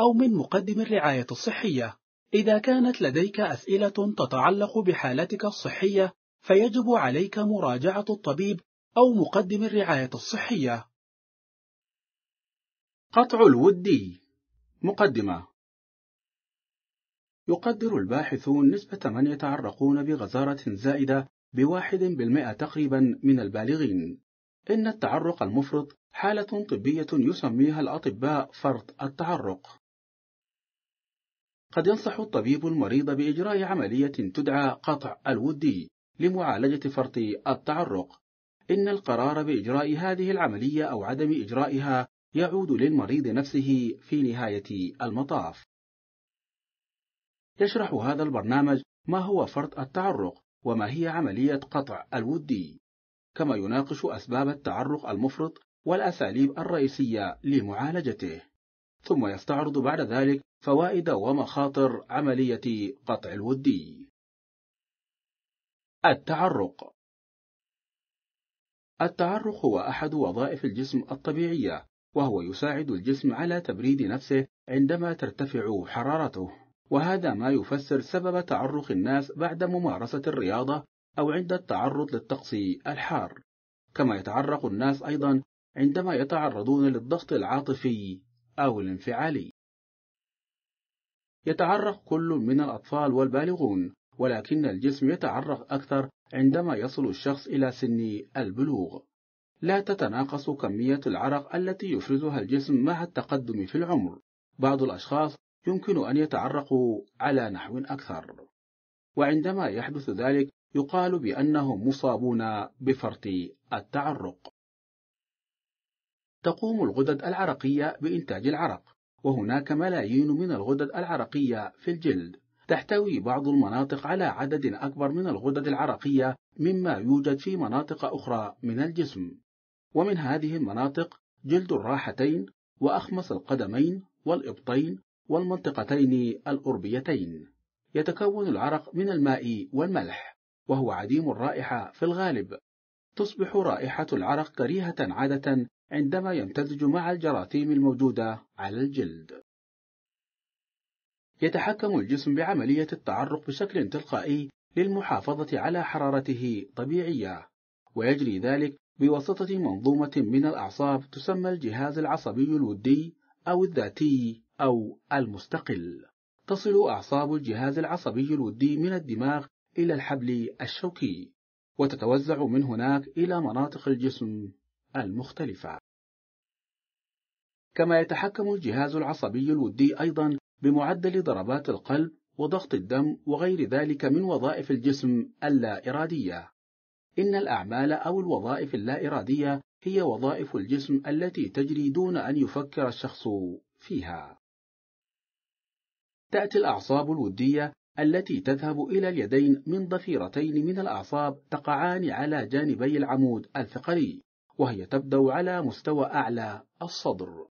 أو من مقدم الرعاية الصحية. إذا كانت لديك أسئلة تتعلق بحالتك الصحية، فيجب عليك مراجعة الطبيب أو مقدم الرعاية الصحية. قطع الودي مقدمة يقدر الباحثون نسبة من يتعرقون بغزارة زائدة بواحد بالمئة تقريبا من البالغين إن التعرق المفرط حالة طبية يسميها الأطباء فرط التعرق قد ينصح الطبيب المريض بإجراء عملية تدعى قطع الودي لمعالجة فرط التعرق إن القرار بإجراء هذه العملية أو عدم إجرائها يعود للمريض نفسه في نهاية المطاف يشرح هذا البرنامج ما هو فرط التعرق وما هي عملية قطع الودي كما يناقش أسباب التعرق المفرط والأساليب الرئيسية لمعالجته ثم يستعرض بعد ذلك فوائد ومخاطر عملية قطع الودي التعرق التعرق هو أحد وظائف الجسم الطبيعية وهو يساعد الجسم على تبريد نفسه عندما ترتفع حرارته وهذا ما يفسر سبب تعرق الناس بعد ممارسة الرياضة أو عند التعرض للطقس الحار كما يتعرق الناس أيضا عندما يتعرضون للضغط العاطفي أو الانفعالي يتعرق كل من الأطفال والبالغون ولكن الجسم يتعرق أكثر عندما يصل الشخص إلى سن البلوغ لا تتناقص كمية العرق التي يفرزها الجسم مع التقدم في العمر بعض الأشخاص يمكن أن يتعرقوا على نحو أكثر وعندما يحدث ذلك يقال بأنهم مصابون بفرط التعرق تقوم الغدد العرقية بإنتاج العرق وهناك ملايين من الغدد العرقية في الجلد تحتوي بعض المناطق على عدد أكبر من الغدد العرقية مما يوجد في مناطق أخرى من الجسم ومن هذه المناطق جلد الراحتين وأخمص القدمين والإبطين والمنطقتين الأربيتين يتكون العرق من الماء والملح وهو عديم الرائحة في الغالب تصبح رائحة العرق كريهة عادة عندما يمتزج مع الجراثيم الموجودة على الجلد يتحكم الجسم بعملية التعرق بشكل تلقائي للمحافظة على حرارته طبيعية ويجري ذلك بواسطة منظومة من الأعصاب تسمى الجهاز العصبي الودي أو الذاتي أو المستقل تصل أعصاب الجهاز العصبي الودي من الدماغ إلى الحبل الشوكي وتتوزع من هناك إلى مناطق الجسم المختلفة كما يتحكم الجهاز العصبي الودي أيضا بمعدل ضربات القلب وضغط الدم وغير ذلك من وظائف الجسم اللا إرادية إن الأعمال أو الوظائف اللا إرادية هي وظائف الجسم التي تجري دون أن يفكر الشخص فيها تأتي الأعصاب الودية التي تذهب إلى اليدين من ضفيرتين من الأعصاب تقعان على جانبي العمود الثقلي وهي تبدو على مستوى أعلى الصدر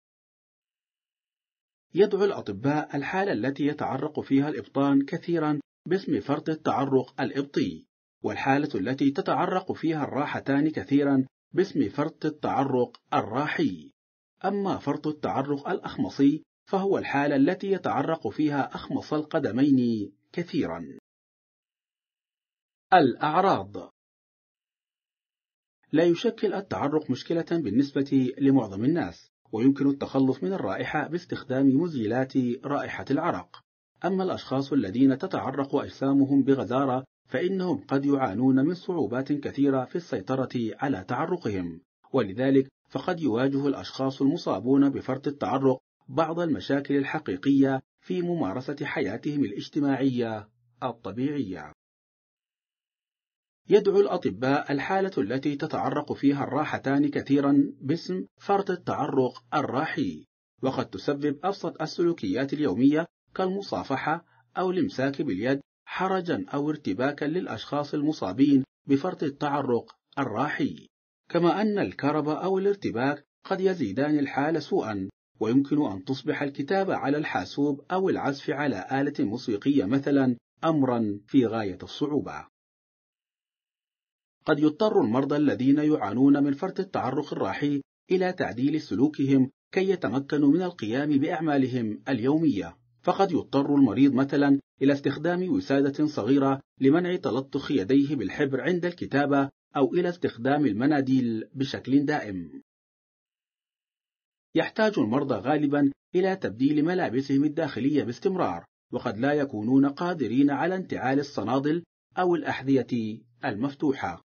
يدعو الأطباء الحالة التي يتعرق فيها الإبطان كثيرا باسم فرط التعرق الإبطي والحالة التي تتعرق فيها الراحتان كثيرا باسم فرط التعرق الراحي أما فرط التعرق الأخمصي فهو الحالة التي يتعرق فيها أخمص القدمين كثيرا الأعراض لا يشكل التعرق مشكلة بالنسبة لمعظم الناس ويمكن التخلص من الرائحة باستخدام مزيلات رائحة العرق أما الأشخاص الذين تتعرق أجسامهم بغزارة فإنهم قد يعانون من صعوبات كثيرة في السيطرة على تعرقهم ولذلك فقد يواجه الأشخاص المصابون بفرط التعرق بعض المشاكل الحقيقية في ممارسة حياتهم الاجتماعية الطبيعية يدعو الأطباء الحالة التي تتعرق فيها الراحتان كثيرا باسم فرط التعرق الراحي وقد تسبب أبسط السلوكيات اليومية كالمصافحة أو الإمساك باليد حرجا أو ارتباكا للأشخاص المصابين بفرط التعرق الراحي كما أن الكرب أو الارتباك قد يزيدان الحالة سوءا ويمكن أن تصبح الكتابة على الحاسوب أو العزف على آلة موسيقية مثلا أمرا في غاية الصعوبة قد يضطر المرضى الذين يعانون من فرط التعرق الراحي إلى تعديل سلوكهم كي يتمكنوا من القيام بأعمالهم اليومية فقد يضطر المريض مثلا إلى استخدام وسادة صغيرة لمنع تلطخ يديه بالحبر عند الكتابة أو إلى استخدام المناديل بشكل دائم يحتاج المرضى غالبا إلى تبديل ملابسهم الداخلية باستمرار وقد لا يكونون قادرين على انتعال الصنادل أو الأحذية المفتوحة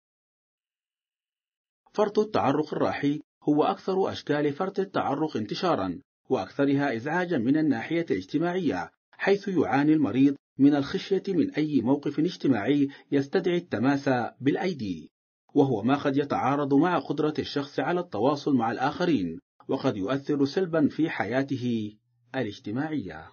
فرط التعرق الراحي هو أكثر أشكال فرط التعرق انتشارا وأكثرها إزعاجا من الناحية الاجتماعية حيث يعاني المريض من الخشية من أي موقف اجتماعي يستدعي التماس بالأيدي وهو ما قد يتعارض مع قدرة الشخص على التواصل مع الآخرين وقد يؤثر سلبا في حياته الاجتماعية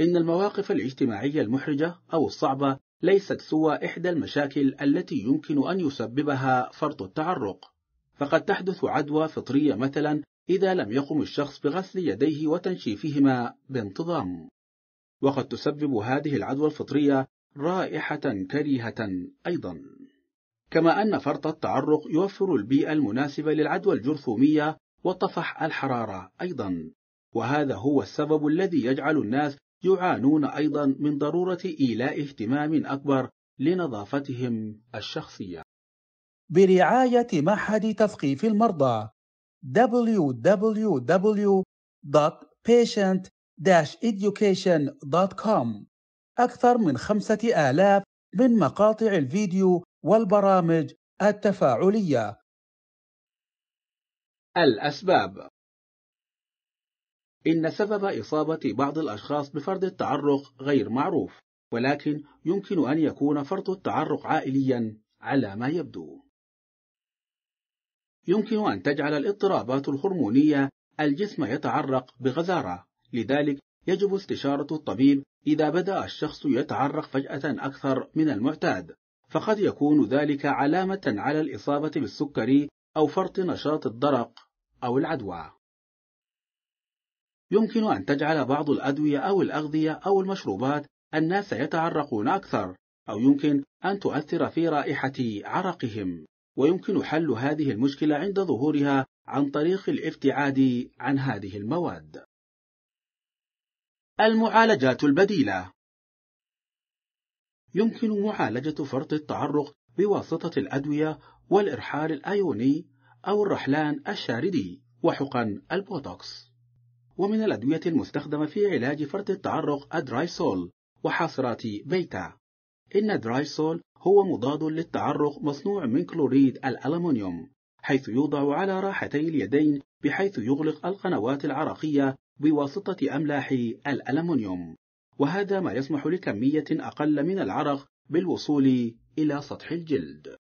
إن المواقف الاجتماعية المحرجة أو الصعبة ليست سوى إحدى المشاكل التي يمكن أن يسببها فرط التعرق فقد تحدث عدوى فطرية مثلا إذا لم يقم الشخص بغسل يديه وتنشيفهما بانتظام وقد تسبب هذه العدوى الفطرية رائحة كريهة أيضا كما أن فرط التعرق يوفر البيئة المناسبة للعدوى الجرثومية وطفح الحرارة أيضا وهذا هو السبب الذي يجعل الناس يعانون أيضا من ضرورة إيلاء اهتمام أكبر لنظافتهم الشخصية برعاية معهد تثقيف المرضى www.patient-education.com أكثر من خمسة آلاف من مقاطع الفيديو والبرامج التفاعلية الأسباب إن سبب إصابة بعض الأشخاص بفرط التعرق غير معروف ولكن يمكن أن يكون فرط التعرق عائليا على ما يبدو يمكن أن تجعل الاضطرابات الهرمونية الجسم يتعرق بغزارة لذلك يجب استشارة الطبيب إذا بدأ الشخص يتعرق فجأة أكثر من المعتاد فقد يكون ذلك علامة على الإصابة بالسكري أو فرط نشاط الدرق أو العدوى يمكن أن تجعل بعض الأدوية أو الأغذية أو المشروبات الناس يتعرقون أكثر أو يمكن أن تؤثر في رائحة عرقهم ويمكن حل هذه المشكلة عند ظهورها عن طريق الابتعاد عن هذه المواد المعالجات البديلة يمكن معالجة فرط التعرق بواسطة الأدوية والإرحال الآيوني أو الرحلان الشاردي وحقن البوتوكس ومن الأدوية المستخدمة في علاج فرط التعرق أدرايسول وحاصرات بيتا إن أدرايسول هو مضاد للتعرق مصنوع من كلوريد الألمونيوم حيث يوضع على راحتي اليدين بحيث يغلق القنوات العرقية بواسطة أملاح الألمونيوم وهذا ما يسمح لكمية أقل من العرق بالوصول إلى سطح الجلد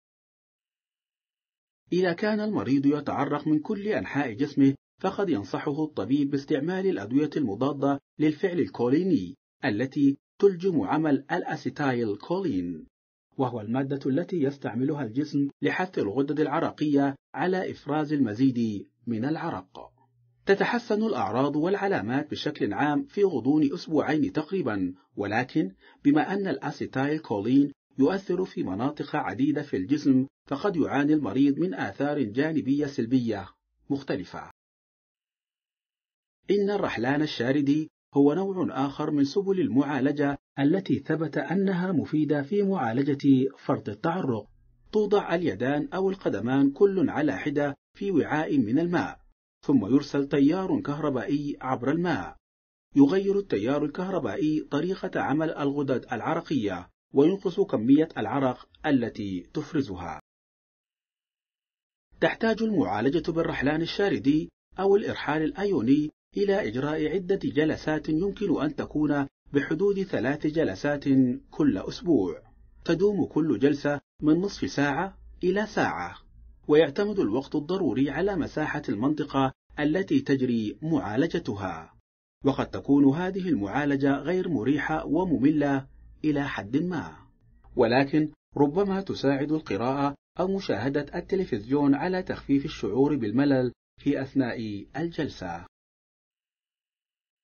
إذا كان المريض يتعرق من كل أنحاء جسمه فقد ينصحه الطبيب باستعمال الأدوية المضادة للفعل الكوليني التي تلجم عمل الأسيتايل كولين وهو المادة التي يستعملها الجسم لحث الغدد العرقية على إفراز المزيد من العرق تتحسن الأعراض والعلامات بشكل عام في غضون أسبوعين تقريبا ولكن بما أن الأسيتايل كولين يؤثر في مناطق عديدة في الجسم فقد يعاني المريض من آثار جانبية سلبية مختلفة إن الرحلان الشاردي هو نوع آخر من سبل المعالجة التي ثبت أنها مفيدة في معالجة فرط التعرق. توضع اليدان أو القدمان كل على حدة في وعاء من الماء، ثم يرسل تيار كهربائي عبر الماء. يغير التيار الكهربائي طريقة عمل الغدد العرقية وينقص كمية العرق التي تفرزها. تحتاج المعالجة بالرحلان الشاردي أو الإرحال الأيوني إلى إجراء عدة جلسات يمكن أن تكون بحدود ثلاث جلسات كل أسبوع تدوم كل جلسة من نصف ساعة إلى ساعة ويعتمد الوقت الضروري على مساحة المنطقة التي تجري معالجتها وقد تكون هذه المعالجة غير مريحة ومملة إلى حد ما ولكن ربما تساعد القراءة أو مشاهدة التلفزيون على تخفيف الشعور بالملل في أثناء الجلسة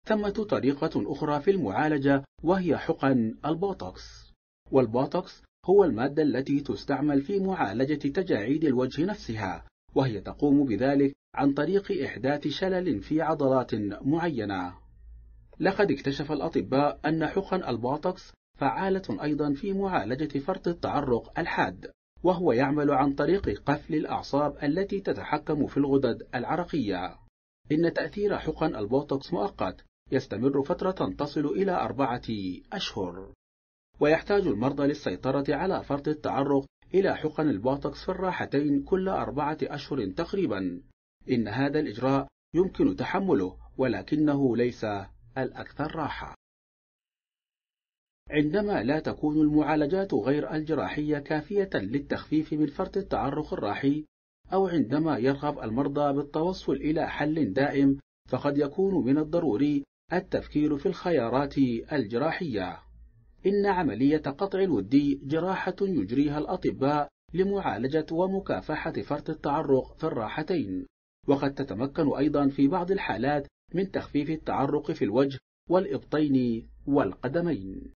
ثمة طريقة أخرى في المعالجة وهي حقن البوتوكس والبوتوكس هو المادة التي تستعمل في معالجة تجاعيد الوجه نفسها وهي تقوم بذلك عن طريق إحداث شلل في عضلات معينة لقد اكتشف الأطباء أن حقن البوتوكس فعالة أيضا في معالجة فرط التعرق الحاد وهو يعمل عن طريق قفل الأعصاب التي تتحكم في الغدد العرقية إن تأثير حقن البوتوكس مؤقت يستمر فترة تصل إلى أربعة أشهر ويحتاج المرضى للسيطرة على فرط التعرق إلى حقن البوتوكس في الراحتين كل أربعة أشهر تقريبا إن هذا الإجراء يمكن تحمله ولكنه ليس الأكثر راحة عندما لا تكون المعالجات غير الجراحية كافية للتخفيف من فرط التعرق الراحي أو عندما يرغب المرضى بالتوصل إلى حل دائم فقد يكون من الضروري التفكير في الخيارات الجراحية إن عملية قطع الودي جراحة يجريها الأطباء لمعالجة ومكافحة فرط التعرق في الراحتين وقد تتمكن أيضا في بعض الحالات من تخفيف التعرق في الوجه والإبطين والقدمين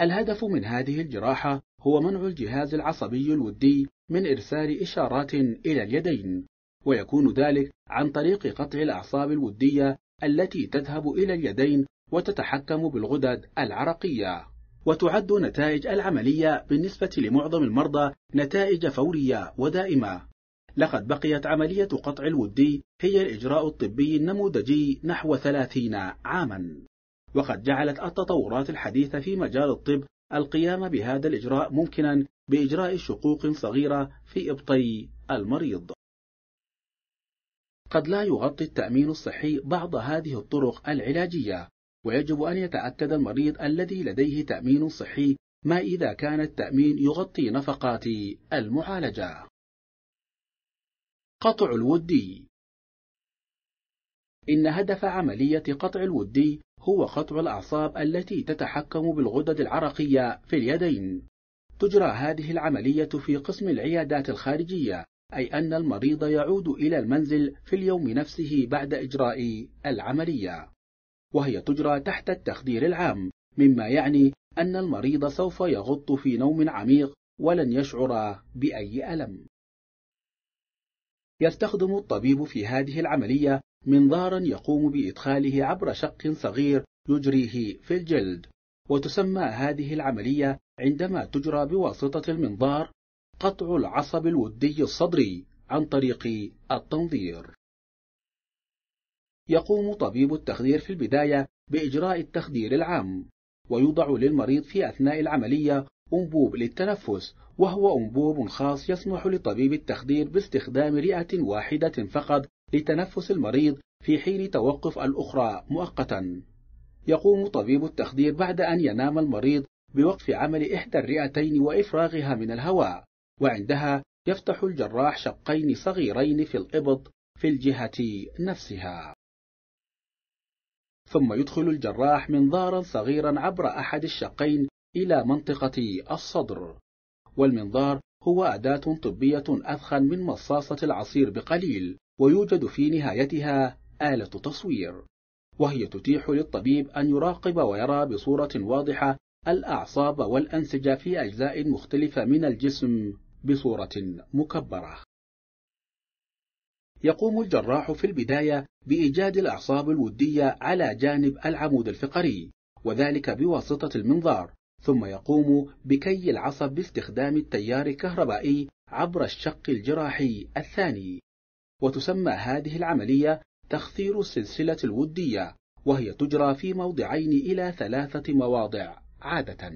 الهدف من هذه الجراحة هو منع الجهاز العصبي الودي من إرسال إشارات إلى اليدين ويكون ذلك عن طريق قطع الأعصاب الودية التي تذهب إلى اليدين وتتحكم بالغدد العرقية وتعد نتائج العملية بالنسبة لمعظم المرضى نتائج فورية ودائمة لقد بقيت عملية قطع الودي هي الإجراء الطبي النموذجي نحو ثلاثين عاما وقد جعلت التطورات الحديثة في مجال الطب القيام بهذا الإجراء ممكنا بإجراء شقوق صغيرة في إبطي المريض قد لا يغطي التأمين الصحي بعض هذه الطرق العلاجية ويجب أن يتأكد المريض الذي لديه تأمين صحي ما إذا كان التأمين يغطي نفقات المعالجة قطع الودي إن هدف عملية قطع الودي هو قطع الأعصاب التي تتحكم بالغدد العرقية في اليدين تجرى هذه العملية في قسم العيادات الخارجية أي أن المريض يعود إلى المنزل في اليوم نفسه بعد إجراء العملية وهي تجرى تحت التخدير العام مما يعني أن المريض سوف يغط في نوم عميق ولن يشعر بأي ألم يستخدم الطبيب في هذه العملية منظارا يقوم بإدخاله عبر شق صغير يجريه في الجلد وتسمى هذه العملية عندما تجرى بواسطة المنظار قطع العصب الودي الصدري عن طريق التنظير يقوم طبيب التخدير في البداية بإجراء التخدير العام ويوضع للمريض في أثناء العملية أنبوب للتنفس وهو أنبوب خاص يسمح لطبيب التخدير باستخدام رئة واحدة فقط لتنفس المريض في حين توقف الأخرى مؤقتا يقوم طبيب التخدير بعد أن ينام المريض بوقف عمل إحدى الرئتين وإفراغها من الهواء وعندها يفتح الجراح شقين صغيرين في الإبط في الجهة نفسها ثم يدخل الجراح منظارا صغيرا عبر أحد الشقين إلى منطقة الصدر والمنظار هو أداة طبية أثخن من مصاصة العصير بقليل ويوجد في نهايتها آلة تصوير وهي تتيح للطبيب أن يراقب ويرى بصورة واضحة الأعصاب والأنسجة في أجزاء مختلفة من الجسم بصورة مكبرة يقوم الجراح في البداية بإيجاد الأعصاب الودية على جانب العمود الفقري وذلك بواسطة المنظار ثم يقوم بكي العصب باستخدام التيار الكهربائي عبر الشق الجراحي الثاني وتسمى هذه العملية تخثير السلسلة الودية وهي تجرى في موضعين إلى ثلاثة مواضع عادة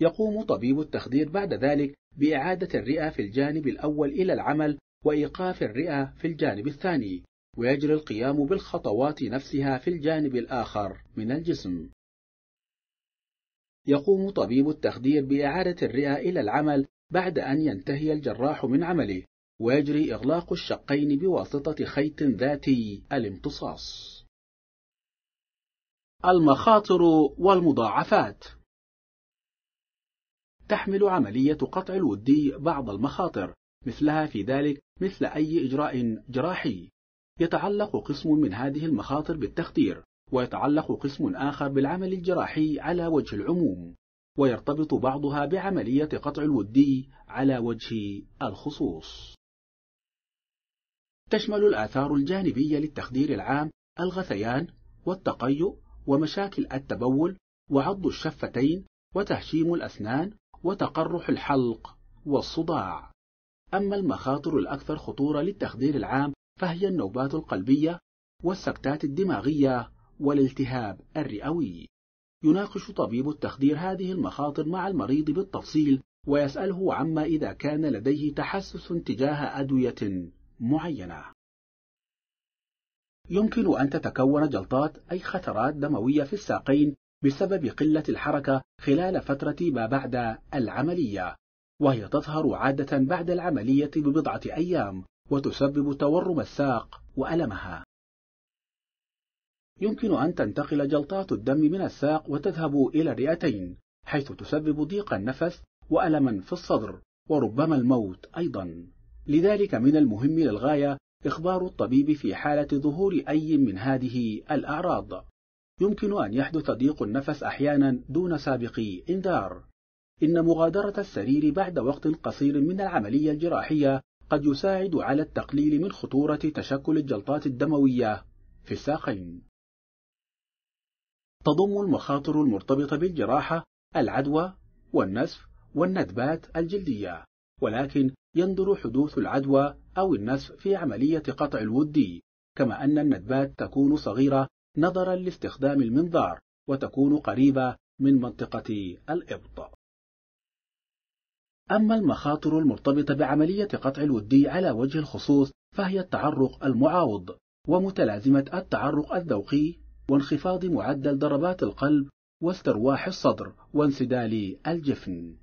يقوم طبيب التخدير بعد ذلك بإعادة الرئة في الجانب الأول إلى العمل وإيقاف الرئة في الجانب الثاني ويجري القيام بالخطوات نفسها في الجانب الآخر من الجسم يقوم طبيب التخدير بإعادة الرئة إلى العمل بعد أن ينتهي الجراح من عمله ويجري إغلاق الشقين بواسطة خيط ذاتي الامتصاص المخاطر والمضاعفات تحمل عملية قطع الودي بعض المخاطر مثلها في ذلك مثل أي إجراء جراحي يتعلق قسم من هذه المخاطر بالتخدير ويتعلق قسم آخر بالعمل الجراحي على وجه العموم ويرتبط بعضها بعملية قطع الودي على وجه الخصوص تشمل الآثار الجانبية للتخدير العام الغثيان والتقيؤ ومشاكل التبول وعض الشفتين وتهشيم الأسنان وتقرح الحلق والصداع أما المخاطر الأكثر خطورة للتخدير العام فهي النوبات القلبية والسكتات الدماغية والالتهاب الرئوي يناقش طبيب التخدير هذه المخاطر مع المريض بالتفصيل ويسأله عما إذا كان لديه تحسس تجاه أدوية معينة يمكن أن تتكون جلطات أي خثرات دموية في الساقين بسبب قلة الحركة خلال فترة ما بعد العملية وهي تظهر عادة بعد العملية ببضعة أيام وتسبب تورم الساق وألمها يمكن أن تنتقل جلطات الدم من الساق وتذهب إلى الرئتين حيث تسبب ضيق النفس وألما في الصدر وربما الموت أيضا لذلك من المهم للغاية إخبار الطبيب في حالة ظهور أي من هذه الأعراض يمكن أن يحدث ضيق النفس أحيانا دون سابق إنذار إن مغادرة السرير بعد وقت قصير من العملية الجراحية قد يساعد على التقليل من خطورة تشكل الجلطات الدموية في الساقين تضم المخاطر المرتبطة بالجراحة العدوى والنسف والندبات الجلدية ولكن يندر حدوث العدوى أو النسف في عملية قطع الودي كما أن الندبات تكون صغيرة نظرا لاستخدام المنظار وتكون قريبة من منطقة الإبط أما المخاطر المرتبطة بعملية قطع الودي على وجه الخصوص فهي التعرق المعاوض ومتلازمة التعرق الذوقي وانخفاض معدل ضربات القلب واسترواح الصدر وانسدال الجفن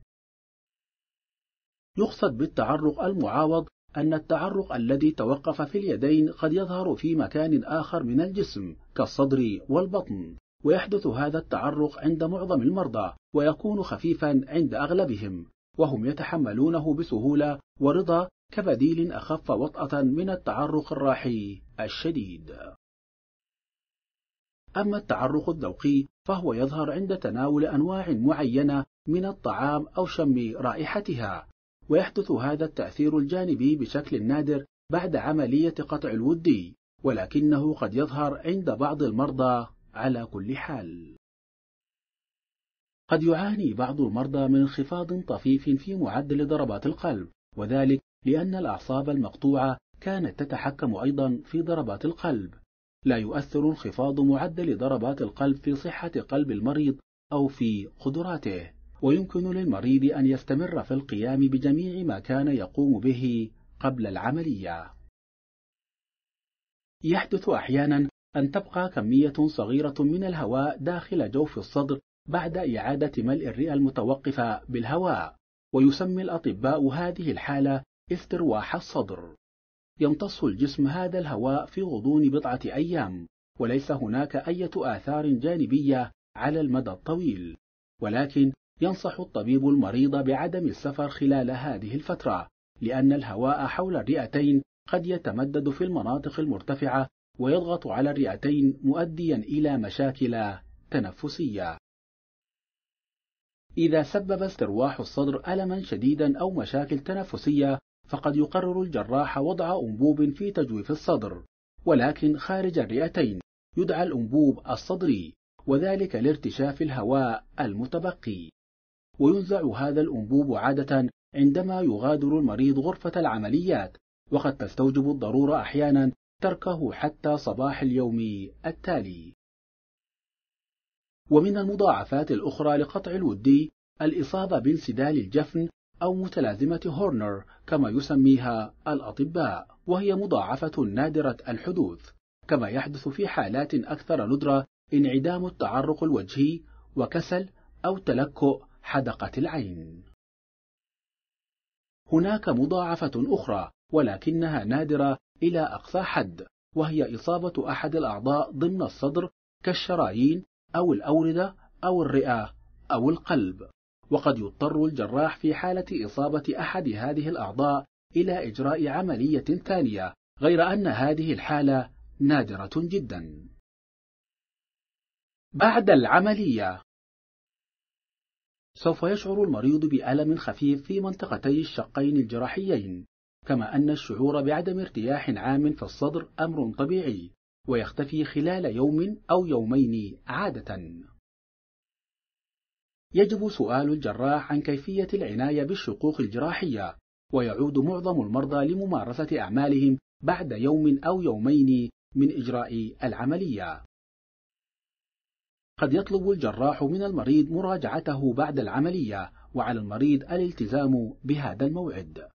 يقصد بالتعرق المعاوض أن التعرق الذي توقف في اليدين قد يظهر في مكان آخر من الجسم كالصدر والبطن ويحدث هذا التعرق عند معظم المرضى ويكون خفيفا عند أغلبهم وهم يتحملونه بسهولة ورضا كبديل أخف وطأة من التعرق الراحي الشديد أما التعرق الذوقي فهو يظهر عند تناول أنواع معينة من الطعام أو شم رائحتها ويحدث هذا التأثير الجانبي بشكل نادر بعد عملية قطع الودي ولكنه قد يظهر عند بعض المرضى على كل حال قد يعاني بعض المرضى من انخفاض طفيف في معدل ضربات القلب وذلك لأن الأعصاب المقطوعة كانت تتحكم أيضا في ضربات القلب لا يؤثر انخفاض معدل ضربات القلب في صحة قلب المريض أو في قدراته ويمكن للمريض أن يستمر في القيام بجميع ما كان يقوم به قبل العملية. يحدث أحيانا أن تبقى كمية صغيرة من الهواء داخل جوف الصدر بعد إعادة ملء الرئة المتوقفة بالهواء، ويسمي الأطباء هذه الحالة استرواح الصدر. يمتص الجسم هذا الهواء في غضون بضعة أيام، وليس هناك أي آثار جانبية على المدى الطويل، ولكن ينصح الطبيب المريض بعدم السفر خلال هذه الفترة لأن الهواء حول الرئتين قد يتمدد في المناطق المرتفعة ويضغط على الرئتين مؤديا إلى مشاكل تنفسية إذا سبب استرواح الصدر ألما شديدا أو مشاكل تنفسية فقد يقرر الجراح وضع أنبوب في تجويف الصدر ولكن خارج الرئتين يدعى الأنبوب الصدري وذلك لارتشاف الهواء المتبقي وينزع هذا الأنبوب عادة عندما يغادر المريض غرفة العمليات وقد تستوجب الضرورة أحيانا تركه حتى صباح اليوم التالي ومن المضاعفات الأخرى لقطع الودي الإصابة بانسدال الجفن أو متلازمة هورنر كما يسميها الأطباء وهي مضاعفة نادرة الحدوث كما يحدث في حالات أكثر ندرة انعدام التعرق الوجهي وكسل أو تلكؤ حدقة العين هناك مضاعفة أخرى ولكنها نادرة إلى أقصى حد وهي إصابة أحد الأعضاء ضمن الصدر كالشرايين أو الأوردة أو الرئة أو القلب وقد يضطر الجراح في حالة إصابة أحد هذه الأعضاء إلى إجراء عملية ثانية غير أن هذه الحالة نادرة جدا بعد العملية سوف يشعر المريض بألم خفيف في منطقتي الشقين الجراحيين كما أن الشعور بعدم ارتياح عام في الصدر أمر طبيعي ويختفي خلال يوم أو يومين عادة يجب سؤال الجراح عن كيفية العناية بالشقوق الجراحية ويعود معظم المرضى لممارسة أعمالهم بعد يوم أو يومين من إجراء العملية قد يطلب الجراح من المريض مراجعته بعد العملية وعلى المريض الالتزام بهذا الموعد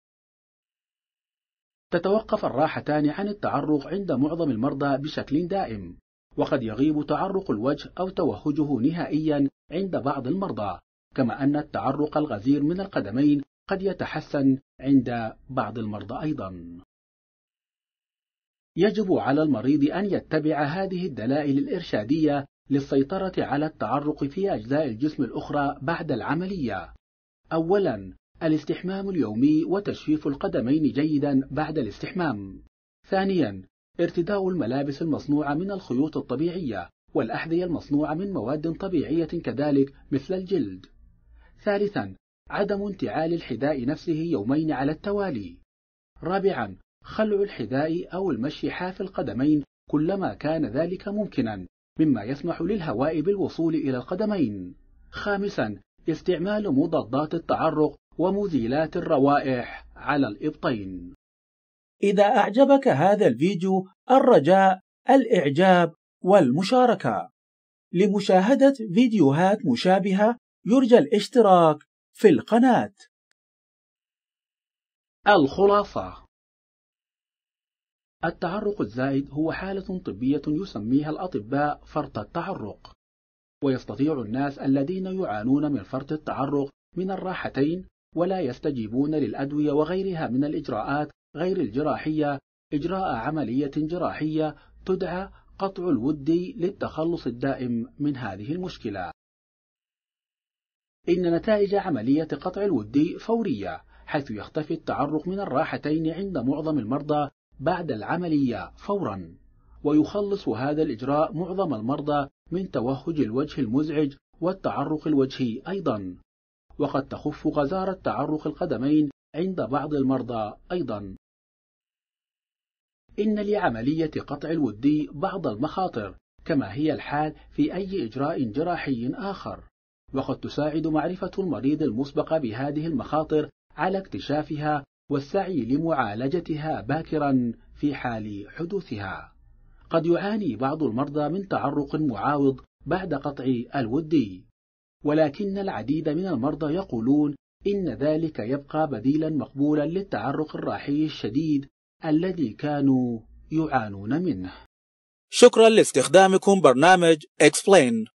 تتوقف الراحتان عن التعرق عند معظم المرضى بشكل دائم وقد يغيب تعرق الوجه أو توهجه نهائيا عند بعض المرضى كما أن التعرق الغزير من القدمين قد يتحسن عند بعض المرضى أيضا يجب على المريض أن يتبع هذه الدلائل الإرشادية للسيطرة على التعرق في أجزاء الجسم الأخرى بعد العملية. أولاً: الاستحمام اليومي وتجفيف القدمين جيداً بعد الاستحمام. ثانياً: ارتداء الملابس المصنوعة من الخيوط الطبيعية والأحذية المصنوعة من مواد طبيعية كذلك مثل الجلد. ثالثاً: عدم انتعال الحذاء نفسه يومين على التوالي. رابعاً: خلع الحذاء أو المشي حاف القدمين كلما كان ذلك ممكنًا مما يسمح للهواء بالوصول إلى القدمين خامسا استعمال مضادات التعرق ومزيلات الروائح على الإبطين إذا أعجبك هذا الفيديو الرجاء الإعجاب والمشاركة لمشاهدة فيديوهات مشابهة يرجى الاشتراك في القناة الخلاصة التعرق الزائد هو حالة طبية يسميها الأطباء فرط التعرق ويستطيع الناس الذين يعانون من فرط التعرق من الراحتين ولا يستجيبون للأدوية وغيرها من الإجراءات غير الجراحية إجراء عملية جراحية تدعى قطع الود للتخلص الدائم من هذه المشكلة إن نتائج عملية قطع الود فورية حيث يختفي التعرق من الراحتين عند معظم المرضى بعد العملية فورا ويخلص هذا الإجراء معظم المرضى من توهج الوجه المزعج والتعرق الوجهي أيضا وقد تخف غزارة تعرق القدمين عند بعض المرضى أيضا إن لعملية قطع الودي بعض المخاطر كما هي الحال في أي إجراء جراحي آخر وقد تساعد معرفة المريض المسبق بهذه المخاطر على اكتشافها والسعي لمعالجتها باكرا في حال حدوثها قد يعاني بعض المرضى من تعرق معاوض بعد قطع الودي ولكن العديد من المرضى يقولون إن ذلك يبقى بديلا مقبولا للتعرق الراحي الشديد الذي كانوا يعانون منه شكرا لاستخدامكم برنامج Explain